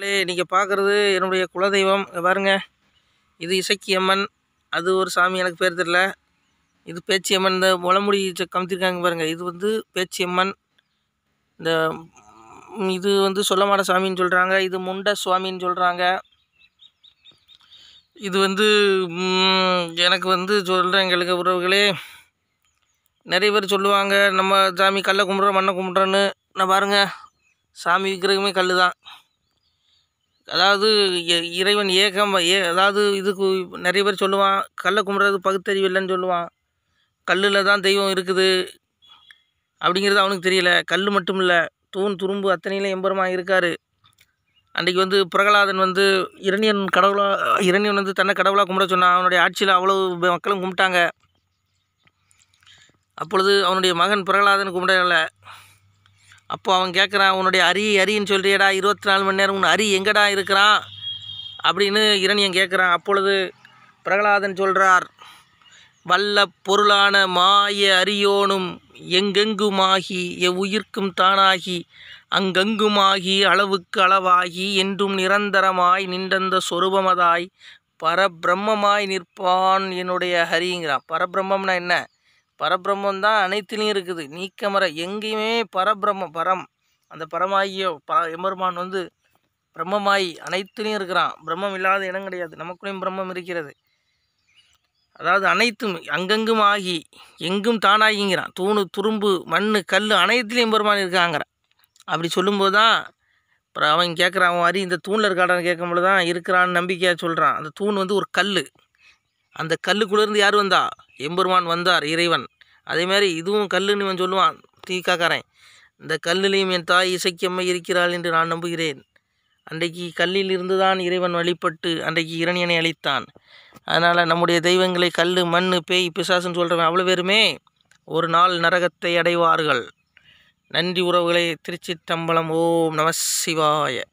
மக்களே நீங்கள் பார்க்குறது என்னுடைய குலதெய்வம் பாருங்க இது இசக்கியம்மன் அது ஒரு சாமி எனக்கு பேர் தெரில இது பேச்சியம்மன் இந்த முளமுடி கமுத்திருக்காங்க பாருங்கள் இது வந்து பேச்சியம்மன் இந்த இது வந்து சொல்லமாட சாமின்னு சொல்கிறாங்க இது முண்ட சுவாமின்னு சொல்கிறாங்க இது வந்து எனக்கு வந்து சொல்கிறேன் எங்களுக்கு உறவுகளே நிறைய பேர் சொல்லுவாங்க நம்ம சாமி கல்லை கும்பிட்றோம் மண்ணை கும்பிட்றோன்னு நான் பாருங்கள் சாமி விக்கிரகமே கல் தான் அதாவது இறைவன் ஏகம் ஏ அதாவது இதுக்கு நிறைய பேர் சொல்லுவான் கல்லை கும்பிட்றது பகுத்தறிவு இல்லைன்னு சொல்லுவான் கல்லில் தான் தெய்வம் இருக்குது அப்படிங்கிறது அவனுக்கு தெரியல கல் மட்டும் இல்லை தூண் துரும்பு அத்தனையிலும் எம்பெருமாக இருக்கார் அன்றைக்கி வந்து பிரகலாதன் வந்து இரணியன் கடவுளாக இரணியன் வந்து தன்னை கடவுளாக கும்பிட சொன்னான் அவனுடைய ஆட்சியில் அவ்வளோ மக்களும் கும்பிட்டாங்க அப்பொழுது அவனுடைய மகன் பிரகலாதன் கும்பிடலை அப்போ அவன் கேட்குறான் உன்னுடைய அரி அரின்னு சொல்கிறியடா இருபத்தி நாலு மணி நேரம் உன் அரி எங்கடா இருக்கிறான் அப்படின்னு இரணியன் கேட்குறான் அப்பொழுது பிரகலாதன் சொல்கிறார் வல்ல பொருளான மாய அரியோனும் எங்கெங்குமாகி எவ்வுயிர்க்கும் தானாகி அங்கங்குமாகி அளவுக்கு அளவாகி என்றும் நிரந்தரமாய் நின்றந்த சொரூபமதாய் பரபிரம்மமாய் நிற்பான் என்னுடைய ஹரிங்கிறான் பரபிரம்மம்னா என்ன பரபிரம்மம் தான் அனைத்துலேயும் இருக்குது நீக்கமர எங்கேயுமே பரபிரம்ம பரம் அந்த பரமாகிய ப எம்பெருமான் வந்து பிரம்மமாயி அனைத்துலேயும் இருக்கிறான் பிரம்மம் இல்லாத இடம் கிடையாது நமக்குள்ளேயும் பிரம்மம் இருக்கிறது அதாவது அனைத்தும் அங்கங்கும் ஆகி எங்கும் தானாகிங்கிறான் தூணு துரும்பு மண் கல் அனைத்துலேயும் பெருமான் இருக்காங்கிற அப்படி சொல்லும்போது தான் அப்புறம் அவன் கேட்குறான் அவன் அறி இந்த தூணில் இருக்காடான்னு கேட்கும்போது தான் இருக்கிறான்னு நம்பிக்கையாக சொல்கிறான் அந்த தூண் வந்து ஒரு கல் அந்த கல்லுக்குள்ளேருந்து யார் வந்தா எம்பெருமான் வந்தார் இறைவன் அதேமாரி இதுவும் கல்லுன்னு இவன் சொல்லுவான் தீக்காக்காரன் இந்த கல்லிலையும் என் தாய் இசைக்கம்மை இருக்கிறாள் என்று நான் நம்புகிறேன் அன்றைக்கு கல்லில் இருந்துதான் இறைவன் வழிபட்டு அன்றைக்கு இரணியனை அழித்தான் அதனால் நம்முடைய தெய்வங்களை கல் மண் பேய் பிசாசுன்னு சொல்கிறவன் அவ்வளோ பேருமே ஒரு நாள் நரகத்தை அடைவார்கள் நன்றி உறவுகளை திருச்சி தம்பலம் ஓம் நம சிவாய